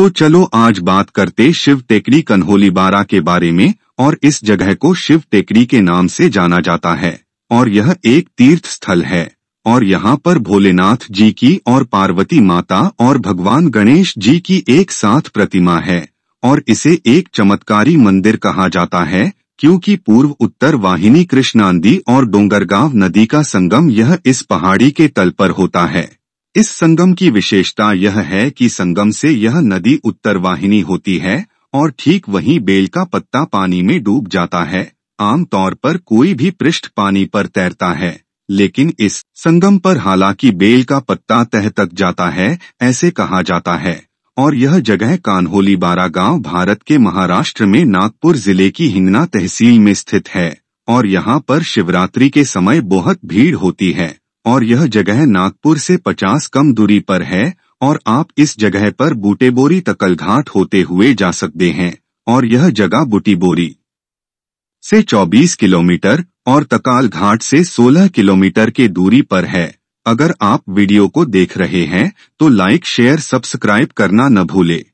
तो चलो आज बात करते शिव टेकड़ी कन्होली बारा के बारे में और इस जगह को शिव टेकड़ी के नाम से जाना जाता है और यह एक तीर्थ स्थल है और यहाँ पर भोलेनाथ जी की और पार्वती माता और भगवान गणेश जी की एक साथ प्रतिमा है और इसे एक चमत्कारी मंदिर कहा जाता है क्योंकि पूर्व उत्तर वाहिनी कृष्णांदी और डोंगरगांव नदी का संगम यह इस पहाड़ी के तल पर होता है इस संगम की विशेषता यह है कि संगम से यह नदी उत्तर वाहिनी होती है और ठीक वही बेल का पत्ता पानी में डूब जाता है आमतौर पर कोई भी पृष्ठ पानी पर तैरता है लेकिन इस संगम पर हालांकि बेल का पत्ता तह तक जाता है ऐसे कहा जाता है और यह जगह कान्होली बारा गांव भारत के महाराष्ट्र में नागपुर जिले की हिंगना तहसील में स्थित है और यहाँ पर शिवरात्रि के समय बहुत भीड़ होती है और यह जगह नागपुर से 50 कम दूरी पर है और आप इस जगह पर बूटेबोरी घाट होते हुए जा सकते हैं और यह जगह बूटीबोरी से 24 किलोमीटर और तकाल घाट से 16 किलोमीटर के दूरी पर है अगर आप वीडियो को देख रहे हैं तो लाइक शेयर सब्सक्राइब करना न भूलें